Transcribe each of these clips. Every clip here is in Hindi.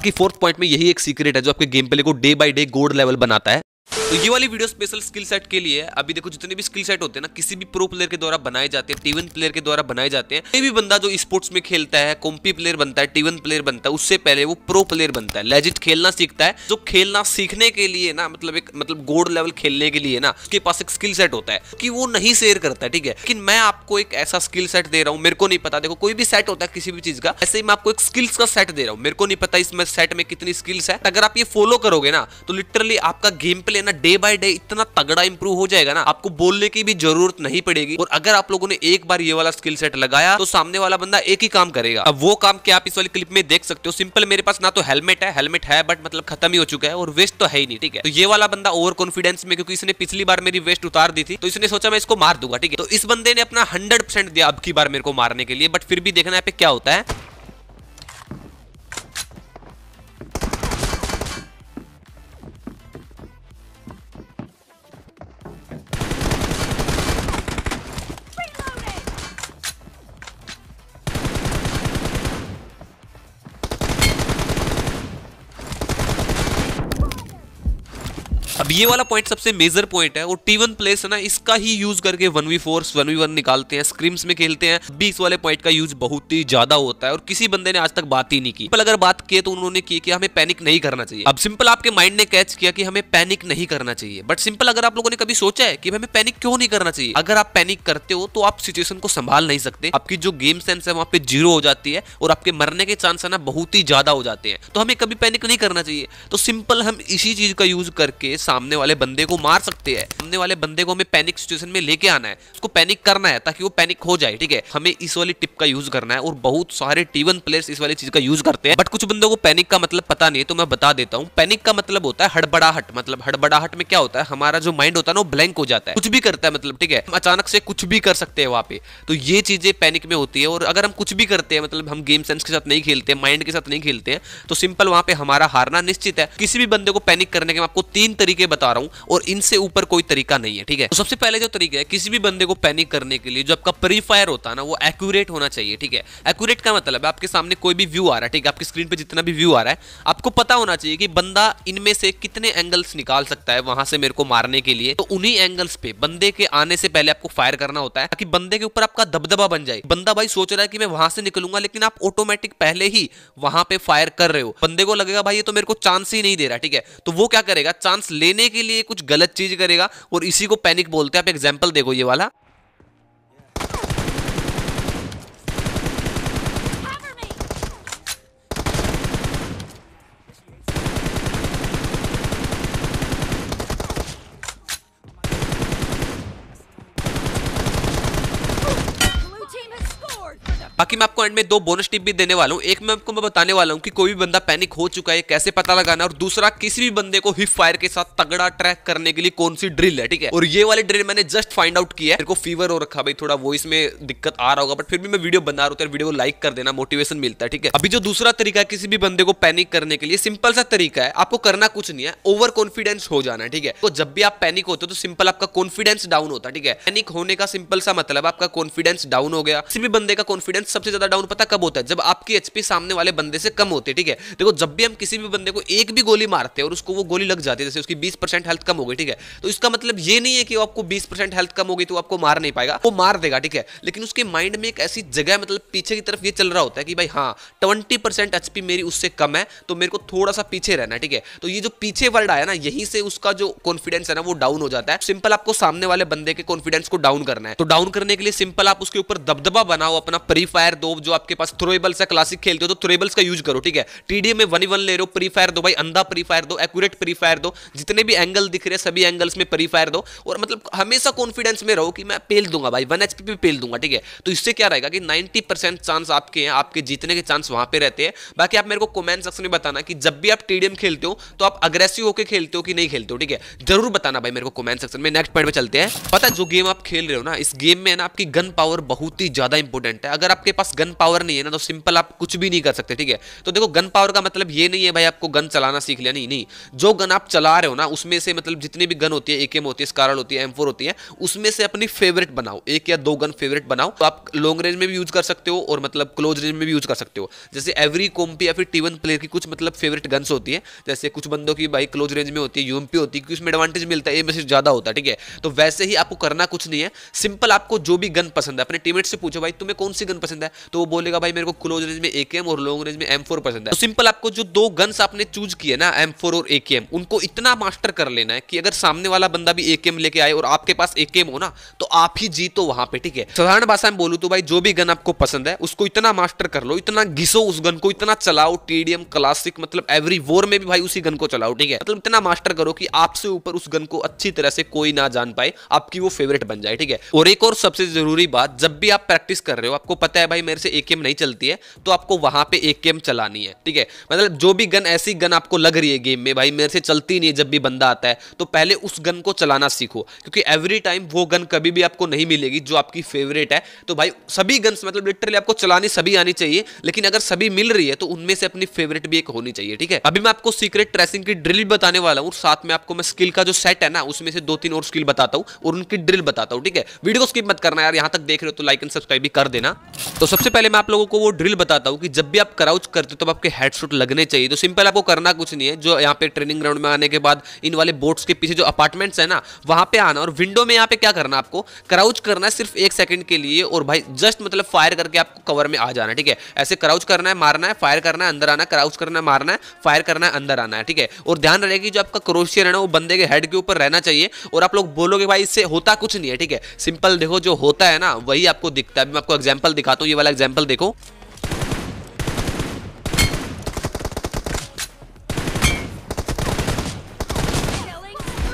आपकी फोर्थ पॉइंट में यही एक सीक्रेट है जो आपके गेम प्ले को day by day god level बनाता है तो ये वाली वीडियो स्पेशल स्किल सेट के लिए अभी देखो जितने भी स्किल सेट होते हैं ना किसी भी प्रो प्लेयर के द्वारा बनाए जाते हैं टीवन प्लेयर के द्वारा बनाए जाते हैं कोई भी बंदा जो स्पोर्ट्स में खेलता है कॉम्पी प्लेयर बनता है टीवन प्लेयर बनता है उससे पहले वो प्रो प्लेयर बनता है लेजिट खेलना सीखता है जो खेलना सीखने के लिए ना मतलब एक मतलब गोल्ड लेवल खेलने के लिए ना उसके पास एक स्किल सेट होता है कि वो नहीं शेयर करता है ठीक है लेकिन मैं आपको एक ऐसा स्किल सेट दे रहा हूँ मेरे को नहीं पता देखो कोई भी सेट होता है किसी भी चीज का ऐसे ही मैं आपको एक स्किल्स का सेट दे रहा हूँ मेरे को नहीं पता इसमें सेट में कितनी स्किल्स है अगर आप ये फॉलो करोगे ना तो लिटरली आपका गेम प्ले ना डे बाय डे इतना तगड़ा इंप्रूव हो जाएगा ना आपको बोलने की भी जरूरत नहीं पड़ेगी और अगर आप लोगों ने एक बार ये वाला स्किल सेट लगाया तो सामने वाला बंदा एक ही काम करेगा अब वो काम क्या आप इस वाली क्लिप में देख सकते हो सिंपल मेरे पास ना तो हेलमेट है हेलमेट है बट मतलब खत्म ही हो चुका है और वेस्ट तो है ही नहीं ठीक है तो ये वाला बंदा ओवर कॉन्फिडेंस में क्योंकि इसने पिछली बार मेरी वेस्ट उतार दी थी तो इसने सोचा मैं इसको मार दूंगा ठीक है तो इस बंदे ने अपना हंड्रेड दिया अब की बार मेरे को मारने के लिए बट फिर भी देखना है पे क्या होता है अब ये वाला पॉइंट सबसे मेजर पॉइंट है और टी वन प्लेस है ना इसका ही यूज करके one v four one v one निकालते हैं स्क्रीम्स में खेलते हैं बीस वाले पॉइंट का यूज बहुत ही ज्यादा होता है और किसी बंदे ने आज तक बात ही नहीं की पर अगर बात की तो उन्होंने की कि हमें पैनिक नहीं करना चाहिए अब सिंपल आपके माइंड ने कैच किया कि हमें पैनिक नहीं करना चाहिए बट सिंपल अगर आप लोगों ने कभी सोचा है कि हमें पैनिक क्यों नहीं करना चाहिए अगर आप पैनिक करते हो तो आप सिचुएशन को संभाल नहीं सकते आपकी जो गेम सेंस है वहां पे जीरो हो जाती है और आपके मरने के चांस है ना बहुत ही ज्यादा हो जाते हैं तो हमें कभी पैनिक नहीं करना चाहिए तो सिंपल हम इसी चीज का यूज करके सामने सामने वाले बंदे को मार सकते हैं सामने वाले बंदे को हमें पैनिक सिचुएशन में लेके आना है उसको पैनिक करना है ताकि वो पैनिक हो जाए ठीक है हमें इस वाली टिप का यूज करना है और बहुत सारे टीवन प्लेयर्स इस वाली चीज का यूज करते हैं बट कुछ बंदों को पैनिक का मतलब पता नहीं है तो मैं बता देता हूँ पैनिक का मतलब होता है हड़बड़ाहट मतलब हड़बड़ाहट में क्या होता है हमारा जो माइंड होता है ना वो ब्लैंक हो जाता है कुछ भी करता है मतलब ठीक है अचानक से कुछ भी कर सकते हैं वहां पे तो ये चीजें पैनिक में होती है और अगर हम कुछ भी करते हैं मतलब हम गेम सेंस के साथ नहीं खेलते माइंड के साथ नहीं खेलते हैं तो सिंपल वहां पे हमारा हारना निश्चित है किसी भी बंदे को पैनिक करने के आपको तीन तरीके बता रहा हूं और इनसे ऊपर कोई तरीका नहीं है ठीक है तो सबसे पहले जो तरीका है किसी भी बंदे को पैनिक करने के लिए जो आपका प्री फायर होता है ना वो एक्यूरेट होना चाहिए ठीक है एक्यूरेट का मतलब है आपके सामने कोई भी व्यू आ रहा है ठीक है आपकी स्क्रीन पर जितना भी व्यू आ रहा है आपको पता होना चाहिए कि बंदा इनमें से कितने एंगल्स निकाल सकता है वहां से मेरे को मारने के लिए तो उन्हीं एंगल्स पे बंदे के आने से पहले आपको फायर करना होता है ताकि बंदे के ऊपर आपका दबदबा बन जाए बंदा भाई सोच रहा है कि मैं वहां से निकलूंगा लेकिन आप ऑटोमेटिक पहले ही वहां पे फायर कर रहे हो बंदे को लगेगा भाई ये तो मेरे को चांस ही नहीं दे रहा ठीक है तो वो क्या करेगा चांस लेने बचने के लिए कुछ गलत चीज करेगा और इसी को पैनिक बोलते हैं आप एग्जाम्पल देखो ये वाला बाकी मैं आपको में दो बोनस टिप भी देने वाला हूँ एक मैं आपको मैं बताने वाला हूँ कि कोई भी बंदा पैनिक हो चुका है कैसे पता लगाना और दूसरा किसी भी बंदे को हिप फायर के साथ तगड़ा ट्रैक करने के लिए कौन सी ड्रिल है ठीक है और ये वाली ड्रिल मैंने जस्ट फाइंड आउट किया है फीवर हो रखा भाई थोड़ा वॉइस में दिक्कत आ रहा होगा बट फिर भी मैं वीडियो बना रहा हूँ वीडियो तो लाइक कर देना मोटिवेशन मिलता है ठीक है अभी जो दूसरा तरीका है किसी भी बंदे को पैनिक करने के लिए सिंपल सा तरीका है आपको करना कुछ नहीं है ओवर कॉन्फिडेंस हो जाना ठीक है तो जब भी आप पैनिक होते हो तो सिंपल आपका कॉन्फिडेंस डाउन होता है ठीक है पैनिक होने का सिंपल सा मतलब आपका कॉन्फिडेंस डाउन हो गया किसी भी बंदे का कॉन्फिडेंस सबसे ज्यादा डाउन पता कब होता है जब आपकी एचपी सामने वाले बंदे से कम होती है ठीक है देखो जब भी हम किसी भी बंदे को एक भी गोली मारते हैं और उसको वो गोली लग जाती है जैसे उसकी बीस परसेंट हेल्थ कम हो गई ठीक है तो इसका मतलब ये नहीं है कि आपको बीस परसेंट हेल्थ कम होगी तो आपको मार नहीं पाएगा वो मार देगा ठीक है लेकिन उसके माइंड में एक ऐसी जगह मतलब पीछे की तरफ ये चल रहा होता है कि भाई हाँ ट्वेंटी परसेंट एचपी मेरी उससे कम है तो मेरे को थोड़ा सा पीछे रहना ठीक है तो ये जो पीछे वर्ड आया ना यहीं से उसका जो कॉन्फिडेंस है ना वो डाउन हो जाता है सिंपल आपको सामने वाले बंदे के कॉन्फिडेंस को डाउन करना है तो डाउन करने के लिए सिंपल आप उसके ऊपर दबदबा बनाओ अपना प्री फायर दो जो आपके पास थ्रोएबल्स है क्लासिक खेलते हो तो थ्रोएबल्स का यूज करो ठीक है टीडीएम में वन वन ले रहे हो प्री फायर दो भाई अंधा प्री फायर दो एक्यूरेट प्री फायर दो जितने भी एंगल दिख रहे हैं सभी एंगल्स में प्री फायर दो और मतलब हमेशा कॉन्फिडेंस में रहो कि मैं पेल दूंगा भाई वन एचपी पे पेल दूंगा ठीक है तो इससे क्या रहेगा कि नाइन्टी चांस आपके हैं आपके जीतने के चांस वहां पर रहते हैं बाकी आप मेरे को कॉमेंट सेक्शन में बताना कि जब भी आप टीडीएम खेलते हो तो आप अग्रेसिव होकर खेलते हो कि नहीं खेलते हो ठीक है जरूर बताना भाई मेरे को कमेंट सेक्शन में नेक्स्ट पॉइंट में चलते हैं पता जो गेम आप खेल रहे हो ना इस गेम में ना आपकी गन पावर बहुत ही ज्यादा इंपॉर्टेंट है अगर आपके पास गन गन पावर नहीं है ना तो सिंपल आप कुछ भी नहीं कर सकते ठीक है तो देखो गन पावर का मतलब ये नहीं है भाई आपको गन चलाना सीख लिया नहीं नहीं जो गन आप चला रहे हो ना उसमें से मतलब जितनी भी गन होती है एके होती है स्कारल होती है एम होती है उसमें से अपनी फेवरेट बनाओ एक या दो गन फेवरेट बनाओ तो आप लॉन्ग रेंज में भी यूज कर सकते हो और मतलब क्लोज रेंज में भी यूज कर सकते हो जैसे एवरी कॉम्पी या फिर टी प्लेयर की कुछ मतलब फेवरेट गन्स होती है जैसे कुछ बंदों की भाई क्लोज रेंज में होती है यूएमपी होती है क्योंकि उसमें एडवांटेज मिलता है ये मैसेज ज्यादा होता है ठीक है तो वैसे ही आपको करना कुछ नहीं है सिंपल आपको जो भी गन पसंद है अपने टीमेट से पूछो भाई तुम्हें कौन सी गन पसंद है तो तो वो बोलेगा भाई मेरे को क्लोज रेंज में एके और लॉन्ग रेंज में एम फोर पसंद है तो सिंपल आपको जो दो गन्स आपने चूज किए ना एम फोर और एकेएम उनको इतना मास्टर कर लेना है कि अगर सामने वाला बंदा भी एकेएम लेके आए और आपके पास एकेएम हो ना तो आप ही जीतो वहां पर ठीक है साधारण भाषा में बोलू तो भाई जो भी गन आपको पसंद है उसको इतना मास्टर कर लो इतना घिसो उस गन को इतना चलाओ टीडीएम क्लासिक मतलब एवरी वोर में भी भाई उसी गन को चलाओ ठीक है मतलब इतना मास्टर करो कि आपसे ऊपर उस गन को अच्छी तरह से कोई ना जान पाए आपकी वो फेवरेट बन जाए ठीक है और एक और सबसे जरूरी बात जब भी आप प्रैक्टिस कर रहे हो आपको पता है भाई मेरे से से ए नहीं चलती है तो आपको वहां पे ए चलानी है ठीक है मतलब जो भी गन ऐसी गन आपको लग रही है गेम में भाई मेरे से चलती नहीं है जब भी बंदा आता है तो पहले उस गन को चलाना सीखो क्योंकि एवरी टाइम वो गन कभी भी आपको नहीं मिलेगी जो आपकी फेवरेट है तो भाई सभी गन्स मतलब लिटरली आपको चलानी सभी आनी चाहिए लेकिन अगर सभी मिल रही है तो उनमें से अपनी फेवरेट भी एक होनी चाहिए ठीक है अभी मैं आपको सीक्रेट ट्रेसिंग की ड्रिल बताने वाला हूँ साथ में आपको मैं स्किल का जो सेट है ना उसमें से दो तीन और स्किल बताता हूँ और उनकी ड्रिल बताता हूँ ठीक है वीडियो को स्किप मत करना यार यहाँ तक देख रहे हो तो लाइक एंड सब्सक्राइब भी कर देना तो सबसे सबसे पहले मैं आप लोगों को वो ड्रिल बताता हूँ कि जब भी आप क्राउच करते हो तो आपके हेडशॉट लगने चाहिए तो सिंपल आपको करना कुछ नहीं है जो यहाँ पे ट्रेनिंग ग्राउंड में आने के बाद इन वाले बोट्स के पीछे जो अपार्टमेंट्स है ना वहाँ पे आना और विंडो में यहाँ पे क्या करना आपको क्राउच करना है सिर्फ एक सेकंड के लिए और भाई जस्ट मतलब फायर करके आपको कवर में आ जाना ठीक है ऐसे क्राउच करना है मारना है फायर करना है अंदर आना क्राउच करना है मारना है फायर करना है अंदर आना है ठीक है और ध्यान रहे कि जो आपका क्रोशियर है ना वो बंदे के हेड के ऊपर रहना चाहिए और आप लोग बोलोगे भाई इससे होता कुछ नहीं है ठीक है सिंपल देखो जो होता है ना वही आपको दिखता है मैं आपको एग्जाम्पल दिखाता हूँ ये वाला एग्जाम्पल देखो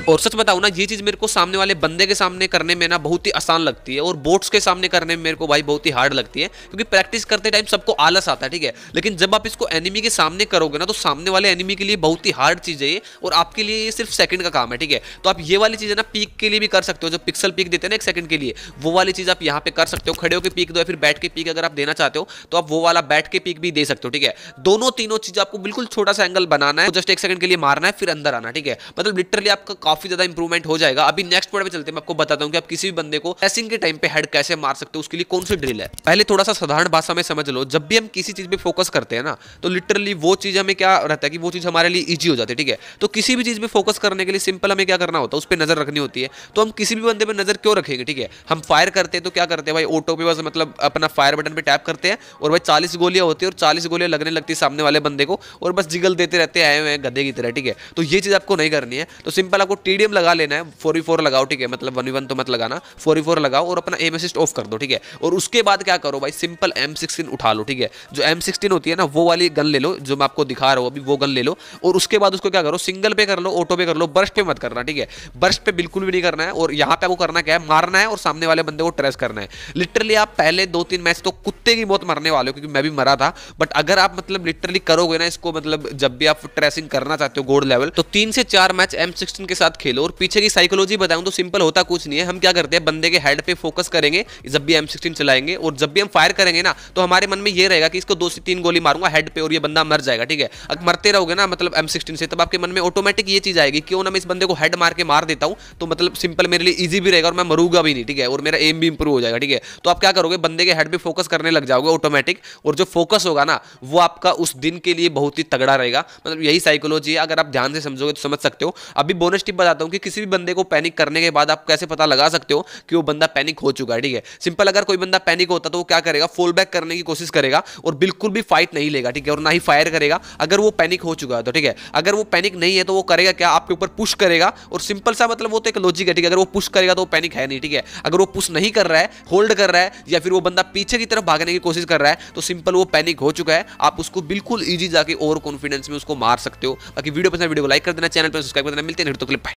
और सच बताऊँ ना ये चीज़ मेरे को सामने वाले बंदे के सामने करने में ना बहुत ही आसान लगती है और बोट्स के सामने करने में मेरे को भाई बहुत ही हार्ड लगती है क्योंकि प्रैक्टिस करते टाइम सबको आलस आता है ठीक है लेकिन जब आप इसको एनिमी के सामने करोगे ना तो सामने वाले एनिमी के लिए बहुत ही हार्ड चीज़ है ये और आपके लिए ये सिर्फ सेकंड का काम है ठीक है तो आप ये वाली चीज़ है ना पीक के लिए भी कर सकते हो जो पिक्सल पीक देते हैं ना एक सेकंड के लिए वो वाली चीज़ आप यहाँ पे कर सकते हो खड़े होकर पीक दो या फिर बैठ के पीक अगर आप देना चाहते हो तो आप वो वाला बैठ के पीक भी दे सकते हो ठीक है दोनों तीनों चीज़ आपको बिल्कुल छोटा सा एंगल बनाना है जस्ट तो एक सेकंड के लिए मारना है फिर अंदर आना ठीक है मतलब लिटरली आपका काफी ज्यादा इंप्रूवमेंट हो जाएगा अभी नेक्स्ट पॉइंट में चलते मैं आपको बताता हूँ कि आप किसी भी बंदे को प्रेसिंग के टाइम पे हेड कैसे मार सकते हो उसके लिए कौन सी ड्रिल है पहले थोड़ा सा साधारण भाषा में समझ लो जब भी हम किसी चीज पे फोकस करते हैं ना तो लिटरली वो चीज हमें क्या रहता है कि वो चीज हमारे लिए ईजी हो जाती है ठीक है तो किसी भी चीज पे फोकस करने के लिए सिंपल हमें क्या करना होता है उस पर नजर रखनी होती है तो हम किसी भी बंदे पर नजर क्यों रखेंगे ठीक है हम फायर करते हैं तो क्या करते हैं भाई ऑटो पे बस मतलब अपना फायर बटन पर टैप करते हैं और भाई चालीस गोलियां होती है और चालीस गोलियां लगने लगती है सामने वाले बंदे को और बस जिगल देते रहते आए हुए हैं गधे की तरह ठीक है तो ये चीज आपको नहीं करनी है तो सिंपल आपको टीडीएम लगा लेना है फोर फोर लगाओ ठीक है मतलब वन वन तो मत लगाना फोर फोर लगाओ और अपना एम असिस्ट ऑफ कर दो ठीक है और उसके बाद क्या करो भाई सिंपल एम सिक्सटीन उठा लो ठीक है जो एम सिक्सटीन होती है ना वो वाली गन ले लो जो मैं आपको दिखा रहा हूँ अभी वो गन ले लो और उसके बाद उसको क्या करो सिंगल पे कर लो ऑटो पे कर लो बर्स्ट पे मत करना ठीक है बर्स्ट पे बिल्कुल भी नहीं करना है और यहाँ पे वो करना क्या है मारना है और सामने वाले बंदे को ट्रेस करना है लिटरली आप पहले दो तीन मैच तो कुत्ते की मौत मरने वाले हो क्योंकि मैं भी मरा था बट अगर आप मतलब लिटरली करोगे ना इसको मतलब जब भी आप ट्रेसिंग करना चाहते हो गोल्ड लेवल तो तीन से चार मैच एम के साथ साथ खेलो और पीछे की साइकोलॉजी बताऊं तो सिंपल होता कुछ नहीं है हम क्या करते हैं बंदे के हेड पे फोकस करेंगे जब भी एम सिक्सटीन चलाएंगे और जब भी हम फायर करेंगे ना तो हमारे मन में ये रहेगा कि इसको दो से तीन गोली मारूंगा हेड पे और ये बंदा मर जाएगा ठीक है अगर मरते रहोगे ना मतलब एम सिक्सटीन से तब आपके मन में ऑटोमेटिक ये चीज आएगी क्यों ना मैं इस बंदे को हेड मार के मार देता हूँ तो मतलब सिंपल मेरे लिए ईजी भी रहेगा और मैं मरूंगा भी नहीं ठीक है और मेरा एम भी इंप्रूव हो जाएगा ठीक है तो आप क्या करोगे बंदे के हेड पर फोकस करने लग जाओगे ऑटोमेटिक और जो फोकस होगा ना वो आपका उस दिन के लिए बहुत ही तगड़ा रहेगा मतलब यही साइकोलॉजी है अगर आप ध्यान से समझोगे तो समझ सकते हो अभी बोनस टिप बताता हूँ कि किसी भी बंदे को पैनिक करने के बाद आप कैसे पता लगा सकते हो कि वो बंदा पैनिक हो चुका है ठीक है सिंपल अगर कोई बंदा पैनिक होता तो वो क्या करेगा फॉल बैक करने की कोशिश करेगा और बिल्कुल भी फाइट नहीं लेगा ठीक है और ना ही फायर करेगा अगर वो पैनिक हो चुका है तो ठीक है अगर वो पैनिक नहीं है तो वो करेगा क्या आपके ऊपर पुश करेगा और सिंपल सा मतलब वो तो एक लॉजिक है ठीक है अगर वो पुश करेगा तो वो पैनिक है नहीं ठीक है अगर वो पुश नहीं कर रहा है होल्ड कर रहा है या फिर वो बंदा पीछे की तरफ भागने की कोशिश कर रहा है तो सिंपल वो पैनिक हो चुका है आप उसको बिल्कुल ईजी जाके ओवर कॉन्फिडेंस में उसको मार सकते हो बाकी वीडियो पसंद वीडियो को लाइक कर देना चैनल पर सब्सक्राइब कर देना मिलते हैं तो क्लिप